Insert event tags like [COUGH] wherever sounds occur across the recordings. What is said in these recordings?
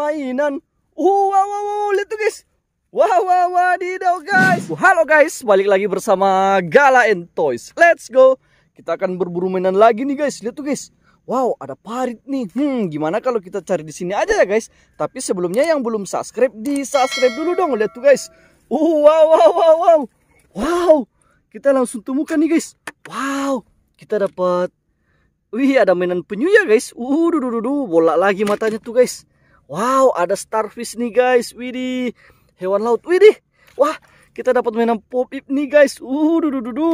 mainan. Uh, wow, wow, wow, lihat tuh guys. Wow, wow, wadidaw guys. Oh, halo guys, balik lagi bersama Gala and Toys. Let's go. Kita akan berburu mainan lagi nih guys. Lihat tuh guys. Wow, ada parit nih. Hmm, gimana kalau kita cari di sini aja ya guys? Tapi sebelumnya yang belum subscribe, di subscribe dulu dong. Lihat tuh guys. Uh, wow, wow, wow, wow. Wow, kita langsung temukan nih guys. Wow, kita dapat Wih, ada mainan penyu ya guys. Uh, duh, duh, duh, duh. lagi matanya tuh guys. Wow, ada starfish nih guys. Widih, hewan laut. Widih, wah kita dapat mainan popip nih guys. Uh, du -du -du -du.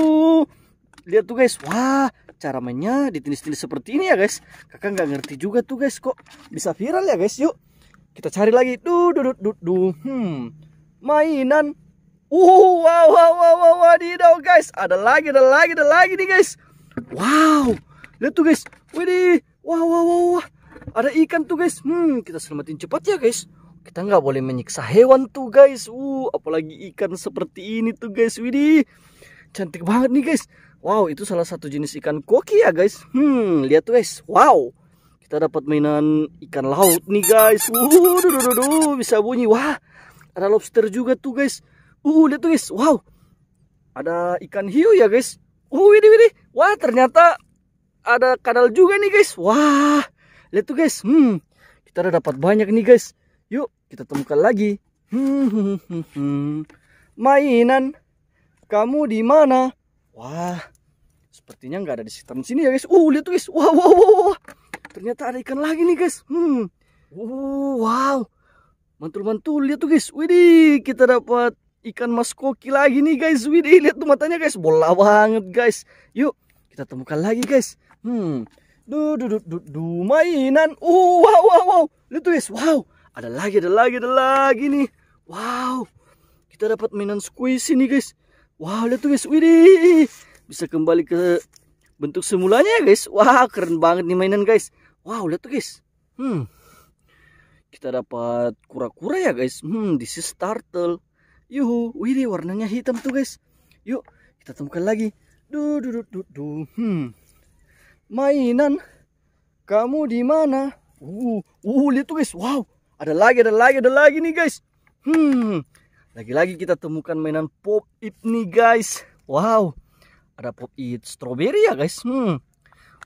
Lihat tuh guys. Wah, cara mainnya ditinis-tinis seperti ini ya guys. Kakak nggak ngerti juga tuh guys kok bisa viral ya guys. Yuk, kita cari lagi. Duh, duh, duh, duh, duh. Hmm, mainan. Uh, wow, wow, wow, wow, wadidaw guys. Ada lagi, ada lagi, ada lagi nih guys. Wow, lihat tuh guys. Widih, wow, wow, wow, wow. Ada ikan tuh guys. Hmm, kita selamatin cepat ya guys. Kita nggak boleh menyiksa hewan tuh guys. Uh, apalagi ikan seperti ini tuh guys. Widih, cantik banget nih guys. Wow, itu salah satu jenis ikan koki ya guys. Hmm, lihat tuh guys. Wow, kita dapat mainan ikan laut nih guys. Uh, duh, duh, duh, bisa bunyi. Wah, ada lobster juga tuh guys. Uh, lihat tuh guys. Wow, ada ikan hiu ya guys. Uh, widih widih Wah, ternyata ada kadal juga nih guys. Wah, Lihat tuh guys. Hmm. Kita udah dapat banyak nih guys. Yuk kita temukan lagi. Hmm, [LAUGHS] Mainan. Kamu di mana? Wah. Sepertinya nggak ada di sekitar sini ya guys. Uh lihat tuh guys. Wow wow wow. wow. Ternyata ada ikan lagi nih guys. Hmm. Uh, wow. Mantul-mantul lihat tuh guys. Widih kita dapat ikan mas koki lagi nih guys Widih lihat tuh matanya guys bola banget guys Yuk kita temukan lagi guys Hmm Du, du, du, du, du, mainan. Uh, wow, wow, wow. Lihat tuh guys, wow. Ada lagi, ada lagi, ada lagi nih. Wow. Kita dapat mainan squishy nih guys. Wow, lihat tuh guys. Widih. Bisa kembali ke bentuk semulanya ya guys. Wah, wow, keren banget nih mainan guys. Wow, lihat tuh guys. Hmm. Kita dapat kura-kura ya guys. Hmm, this is turtle. Yuhu, widih warnanya hitam tuh guys. Yuk, kita temukan lagi. Du, du, du, du, du. Hmm mainan. Kamu di mana? Uh, uh, lihat tuh guys. Wow, ada lagi, ada lagi, ada lagi nih guys. Hmm, lagi-lagi kita temukan mainan pop it nih guys. Wow, ada pop it strawberry ya guys. Hmm,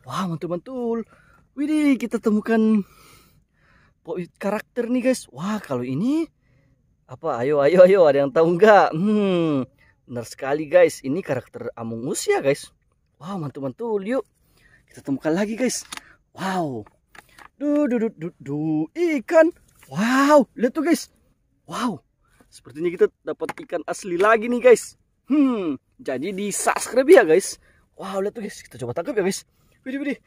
wow, mantul-mantul. Widih, kita temukan pop it karakter nih guys. Wah, kalau ini apa? Ayo, ayo, ayo, ada yang tahu nggak? Hmm, benar sekali guys. Ini karakter Among Us ya guys. Wow, mantul-mantul. Yuk, kita temukan lagi guys. Wow. Duh, duh, duh, duh, duh. Ikan. Wow. Lihat tuh guys. Wow. Sepertinya kita dapat ikan asli lagi nih guys. Hmm. Jadi di subscribe ya guys. Wow. Lihat tuh guys. Kita coba tangkap ya guys. Widih, widih.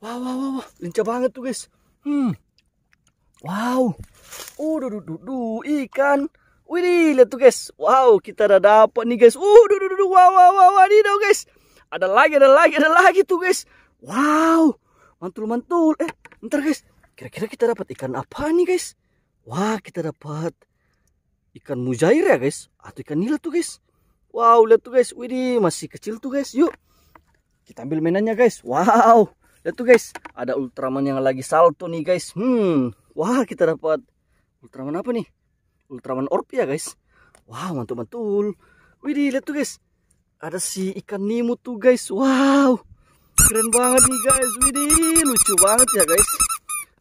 Wow, wow, wow, Lincah banget tuh guys. Hmm. Wow. Uh, duh, duh, duh, duh. Ikan. Widih, lihat tuh guys. Wow, kita udah dapat nih guys. Uh, duh, duh, duh, wow, wow, wow, wadidaw guys. Ada lagi, ada lagi, ada lagi tuh guys. Wow, mantul-mantul. Eh, ntar guys, kira-kira kita dapat ikan apa nih guys? Wah, kita dapat ikan mujair ya guys, atau ikan nila tuh guys. Wow, lihat tuh guys, widih masih kecil tuh guys. Yuk, kita ambil mainannya guys. Wow, lihat tuh guys, ada Ultraman yang lagi salto nih guys. Hmm, wah kita dapat Ultraman apa nih? Ultraman Orp ya guys. Wow, mantul-mantul. Widih, lihat tuh guys. Ada si ikan Nemo tuh guys. Wow keren banget nih guys Widih lucu banget ya guys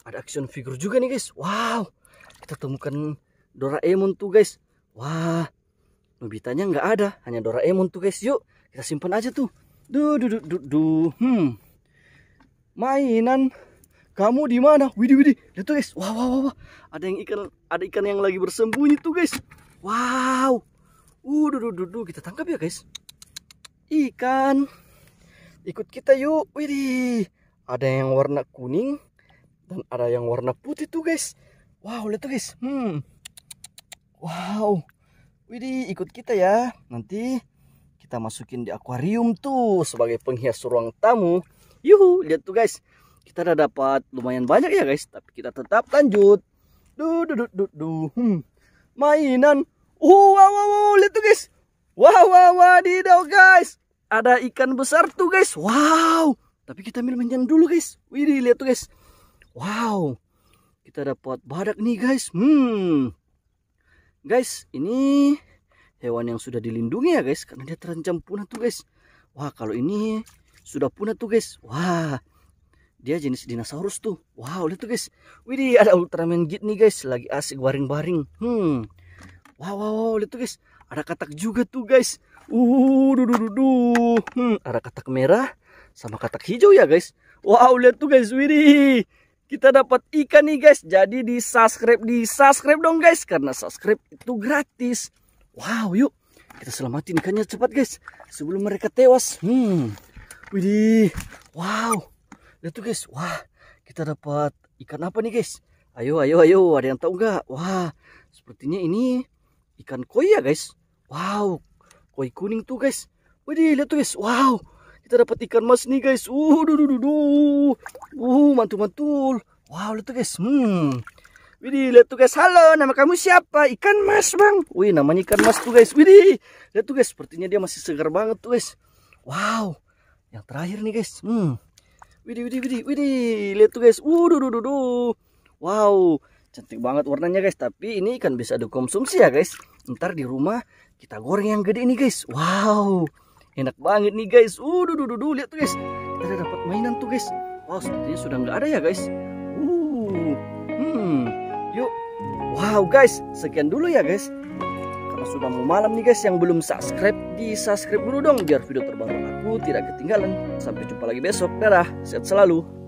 ada action figure juga nih guys wow kita temukan Doraemon tuh guys wah Nobitanya nggak ada hanya Doraemon tuh guys yuk kita simpan aja tuh duh duh duh duh, duh. hmm mainan kamu di mana widih widih lihat tuh guys wow, wow wow ada yang ikan ada ikan yang lagi bersembunyi tuh guys wow uh duh duh duh, duh. kita tangkap ya guys ikan Ikut kita yuk. Widih. Ada yang warna kuning dan ada yang warna putih tuh guys. Wow, lihat tuh guys. Hmm. Wow. Widih, ikut kita ya. Nanti kita masukin di akuarium tuh sebagai penghias ruang tamu. Yuhu, lihat tuh guys. Kita udah dapat lumayan banyak ya guys, tapi kita tetap lanjut. du du du du du Hmm. Mainan. Uh, wow, wow, wow, lihat tuh guys. wow wow wow, wadidaw guys. Ada ikan besar tuh guys. Wow. Tapi kita ambil menjan dulu guys. Wih lihat tuh guys. Wow. Kita dapat badak nih guys. Hmm. Guys ini hewan yang sudah dilindungi ya guys. Karena dia terancam punah tuh guys. Wah kalau ini sudah punah tuh guys. Wah. Dia jenis dinosaurus tuh. Wow lihat tuh guys. Wih ada Ultraman Git nih guys. Lagi asik baring-baring. Hmm. Wow, wow, wow, lihat tuh guys. Ada katak juga tuh guys. Uh, duh, duh, duh, Hmm, ada katak merah sama katak hijau ya guys. Wow, lihat tuh guys, widih. Kita dapat ikan nih guys. Jadi di subscribe, di subscribe dong guys. Karena subscribe itu gratis. Wow, yuk. Kita selamatin ikannya cepat guys. Sebelum mereka tewas. Hmm. Widih. Wow. Lihat tuh guys. Wah, kita dapat ikan apa nih guys? Ayo, ayo, ayo. Ada yang tahu nggak? Wah, sepertinya ini ikan koi ya guys. Wow, koi kuning tuh guys. Wih, lihat tuh guys. Wow, kita dapat ikan mas nih guys. Uh, duh, duh, duh, duh. Uh, mantul mantul. Wow, lihat tuh guys. Hmm. Widih, lihat tuh guys. Halo, nama kamu siapa? Ikan mas bang. Wih, namanya ikan mas tuh guys. Widih, lihat tuh guys. Sepertinya dia masih segar banget tuh guys. Wow, yang terakhir nih guys. Hmm. Widih, widih, widih, widih. Lihat tuh guys. Uh, duh, duh, duh, duh. Wow, Cantik banget warnanya guys. Tapi ini ikan bisa dikonsumsi ya guys. Ntar di rumah kita goreng yang gede ini guys. Wow. Enak banget nih guys. Uh, duh, duh, duh, lihat tuh guys. Kita dapat mainan tuh guys. Wow, sepertinya sudah nggak ada ya guys. Uh, hmm. Yuk. Wow guys, sekian dulu ya guys. Karena sudah mau malam nih guys, yang belum subscribe, di subscribe dulu dong biar video terbaru aku tidak ketinggalan. Sampai jumpa lagi besok. Dadah, sehat selalu.